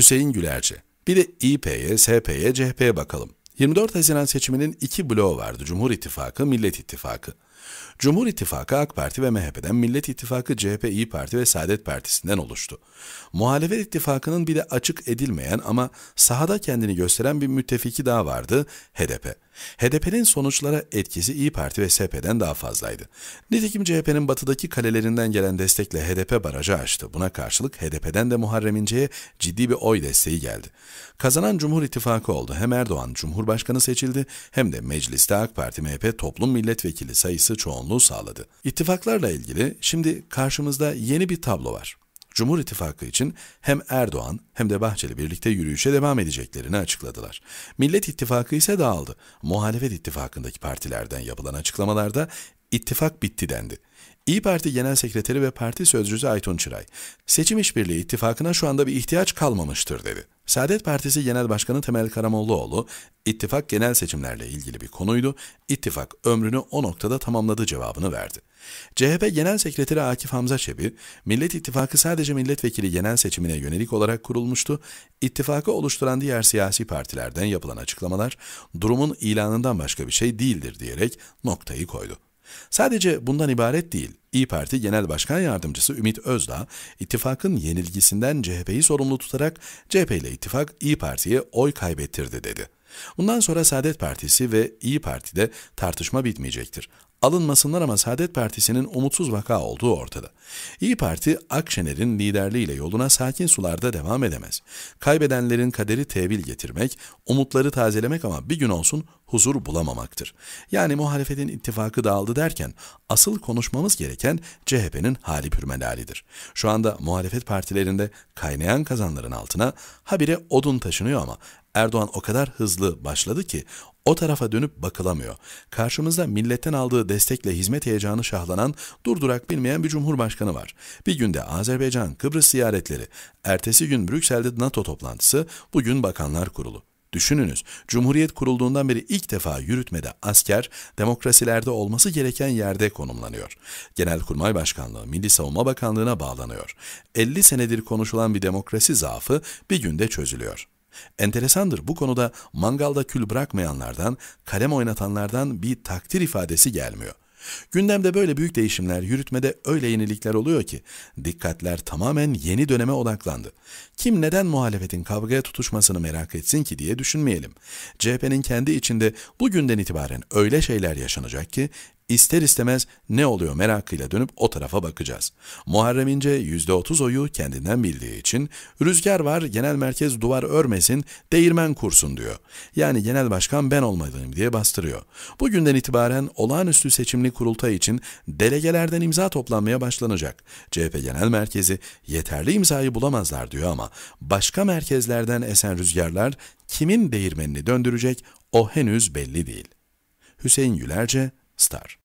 Hüseyin Gülerci. Bir de İP'ye, SP'ye, CHP'ye bakalım. 24 Haziran seçiminin iki bloğu vardı. Cumhur İttifakı, Millet İttifakı. Cumhur İttifakı AK Parti ve MHP'den, Millet İttifakı CHP, İyi Parti ve Saadet Partisi'nden oluştu. Muhalefet İttifakı'nın bir de açık edilmeyen ama sahada kendini gösteren bir müttefiki daha vardı, HDP. HDP'nin sonuçlara etkisi İyi Parti ve SP'den daha fazlaydı. Nitekim CHP'nin batıdaki kalelerinden gelen destekle HDP barajı açtı. Buna karşılık HDP'den de Muharrem İnce'ye ciddi bir oy desteği geldi. Kazanan Cumhur İttifakı oldu. Hem Erdoğan Cumhurbaşkanı seçildi hem de mecliste AK Parti MHP toplum milletvekili sayısı Partisi çoğunluğu sağladı. İttifaklarla ilgili şimdi karşımızda yeni bir tablo var. Cumhur İttifakı için hem Erdoğan hem de Bahçeli birlikte yürüyüşe devam edeceklerini açıkladılar. Millet İttifakı ise dağıldı. Muhalefet İttifakı'ndaki partilerden yapılan açıklamalarda ittifak bitti dendi. İyi Parti Genel Sekreteri ve Parti Sözcüsü Aytun Çıray, seçim işbirliği ittifakına şu anda bir ihtiyaç kalmamıştır dedi. Saadet Partisi Genel Başkanı Temel Karamollaoğlu, ittifak genel seçimlerle ilgili bir konuydu, ittifak ömrünü o noktada tamamladı cevabını verdi. CHP Genel Sekreteri Akif Hamza Çebi, Millet İttifakı sadece milletvekili genel seçimine yönelik olarak kurulmuştu, ittifakı oluşturan diğer siyasi partilerden yapılan açıklamalar, durumun ilanından başka bir şey değildir diyerek noktayı koydu. Sadece bundan ibaret değil. İyi Parti Genel Başkan Yardımcısı Ümit Özdağ, ittifakın yenilgisinden CHP'yi sorumlu tutarak CHP ile ittifak İyi Parti'ye oy kaybettirdi dedi. Bundan sonra Saadet Partisi ve İyi Parti'de tartışma bitmeyecektir alınmasınlar ama Saadet Partisi'nin umutsuz vaka olduğu ortada. İyi Parti, Akşener'in liderliğiyle yoluna sakin sularda devam edemez. Kaybedenlerin kaderi tevil getirmek, umutları tazelemek ama bir gün olsun huzur bulamamaktır. Yani muhalefetin ittifakı dağıldı derken asıl konuşmamız gereken CHP'nin hali pürmelalidir. Şu anda muhalefet partilerinde kaynayan kazanların altına habire odun taşınıyor ama Erdoğan o kadar hızlı başladı ki o tarafa dönüp bakılamıyor. Karşımızda milletten aldığı destekle hizmet heyecanı şahlanan, durdurak bilmeyen bir cumhurbaşkanı var. Bir günde Azerbaycan, Kıbrıs ziyaretleri, ertesi gün Brüksel'de NATO toplantısı, bugün Bakanlar Kurulu. Düşününüz, Cumhuriyet kurulduğundan beri ilk defa yürütmede asker, demokrasilerde olması gereken yerde konumlanıyor. Genelkurmay Başkanlığı, Milli Savunma Bakanlığı'na bağlanıyor. 50 senedir konuşulan bir demokrasi zaafı bir günde çözülüyor. Enteresandır bu konuda mangalda kül bırakmayanlardan, kalem oynatanlardan bir takdir ifadesi gelmiyor. Gündemde böyle büyük değişimler, yürütmede öyle yenilikler oluyor ki dikkatler tamamen yeni döneme odaklandı. Kim neden muhalefetin kavgaya tutuşmasını merak etsin ki diye düşünmeyelim. CHP'nin kendi içinde bugünden itibaren öyle şeyler yaşanacak ki ister istemez ne oluyor merakıyla dönüp o tarafa bakacağız. Muharrem İnce %30 oyu kendinden bildiği için rüzgar var genel merkez duvar örmesin değirmen kursun diyor. Yani genel başkan ben olmalıyım diye bastırıyor. Bugünden itibaren olağanüstü seçimli kurultay için delegelerden imza toplanmaya başlanacak. CHP genel merkezi yeterli imzayı bulamazlar diyor ama başka merkezlerden esen rüzgarlar kimin değirmenini döndürecek o henüz belli değil. Hüseyin Yülerce, Star